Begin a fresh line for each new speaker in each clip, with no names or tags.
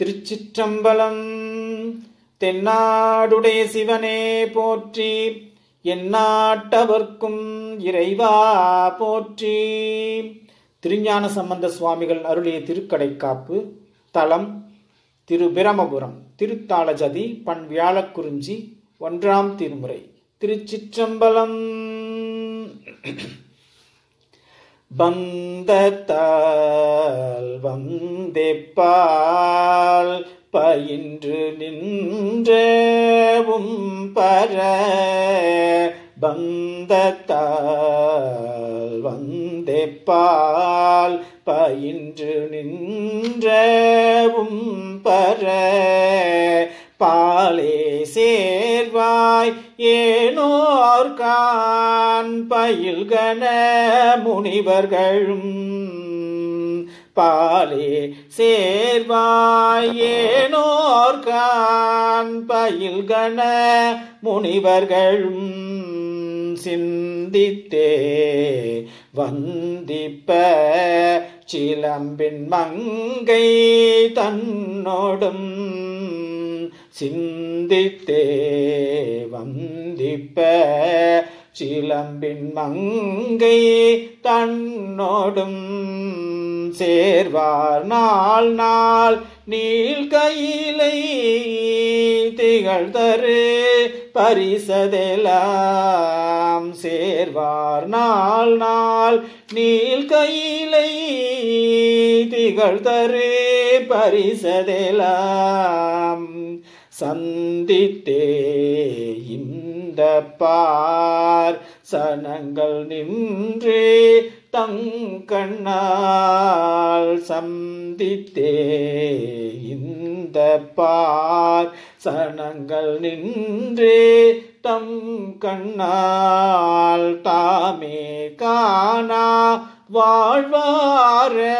திருச்சிற்றம்பலம் தென்னாடுடைய சிவனே போற்றி என்னாட்டவர்க்கும் இறைவா போற்றி திருஞான சம்பந்த சுவாமிகள் அருளிய திருக்கடைக்காப்பு தலம் திரு பிரமபுரம் திருத்தாளஜதி பண் வியாழக்குறிஞ்சி ஒன்றாம் திருமுறை திருச்சிற்றம்பலம் பந்தத்தால் வந்தெப்பால் பயின்று நின்றவும் பர பந்தத்தால் வந்தெப்பால் பயின்று நின்றவும் பர பாலே சேர்வாய் ஏனோ பயில்கன முனிவர்களும் பாலே சேர்வாயேனோர்கான் பயில்கன முனிவர்களும் சிந்தித்தே வந்திப்ப சிலம்பின் மங்கை தன்னோடும் சிந்த வந்தித்தே வந்திப்ப சிலம்பின் மங்கை தன்னோடும் சேர்வார் நாள் நாள் நீள் கையிலை திகழ் தரு பரிசதெலாம் சேர்வார் நாள் நாள் நீள் கையிலை திகழ் தரு பரிசதெலாம் சந்தித்தே இந்த பார் சனங்கள் நின்று தங்கண்ணால் சந்தித்தே இந்த பார் சனங்கள் நின்று தம் கண்ணால் தாமே காணா வாழ்வாரே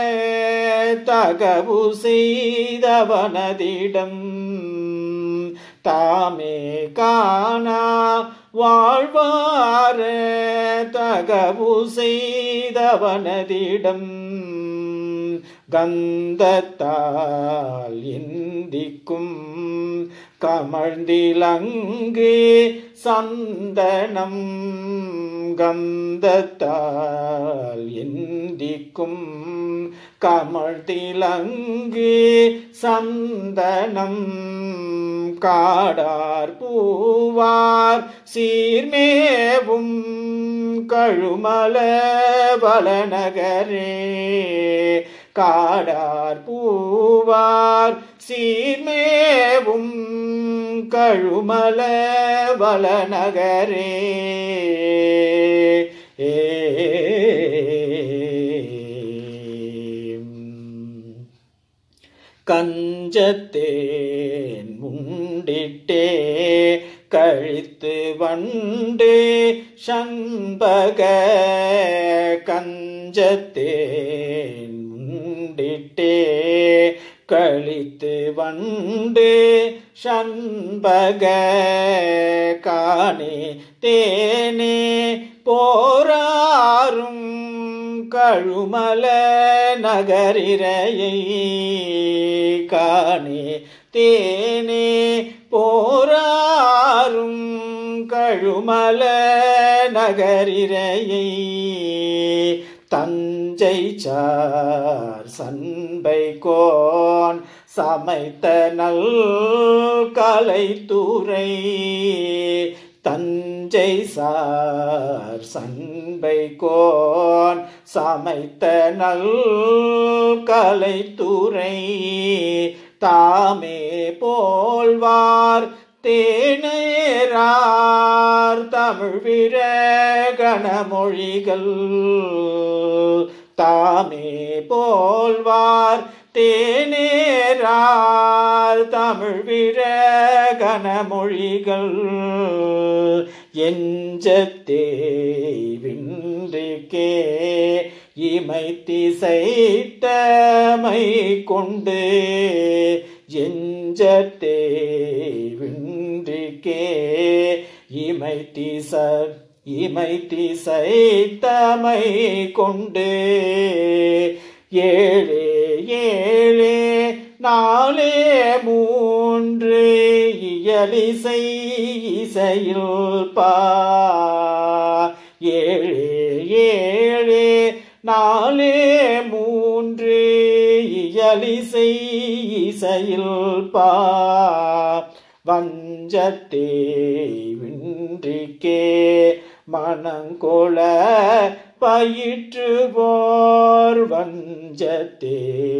தகவு செய்தவனதிடம் தாமே காணா வாழ்வாரே தகவு செய்தவனதிடம் கந்தத்தால் இந்திக்கும் கமழ்ந்திலங்கு சந்தனம் கந்தத்தால் எந்திக்கும் கமல் திலங்கு சந்தனம் காடார் பூவார் சீர்மேவும் கழுமல வளநகரே காடார் பூவார் சீர்மேவும் கழுமல வள நகரே கஞ்சத்தேன் முண்டிட்டே கழித்து வண்டு சண்பக கஞ்சத்தேன் முண்டிட்டே கழித்து வண்டே சண்பக காணி தேனே போராறும் கழுமல நகரிரையை காணி தேனே போராறும் கழுமல நகரிரையை தஞ்சை சார் சண்பை கோன் சமைத்த நல் கலைத்துறை தஞ்சை சார் சண்பை கோன் சமைத்த நல் கலைத்துறை தாமே போல்வார் தேனேரா தமிழ் வீர கணமொழிகள் தாமே போல்வார் தேனேரார் தமிழ் வீர கணமொழிகள் எஞ்சத்தே வின்றிக்கே இமைத்திசைத்தமை கொண்டு எஞ்சத்தே இமை தீசர் இமை கொண்டு ஏழே ஏழே நாளே மூன்று இயலிசை இசையில் பா ஏழே ஏழே நாளே மூன்று இயலிசை இசையில் பா வந்த நெஞ்சத்தே வின்றிக்கே மனங்குள பயிற்றுவோர் வஞ்சத்தேவின்றிக்கே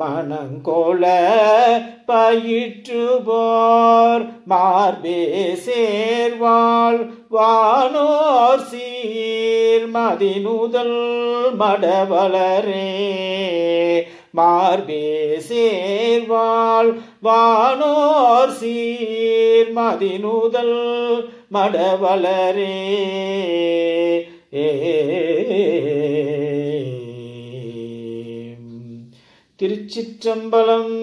மனங்கோல பயிற்றுவோர் மார்பே சேர்வாள் வானோர் சீர் மதிநுதல் மடவளரே மார்பே சேர்வாள் வானோர் சீர் நீர் மதிநூதல் மடவளரே திருச்சிற்றம்பலம்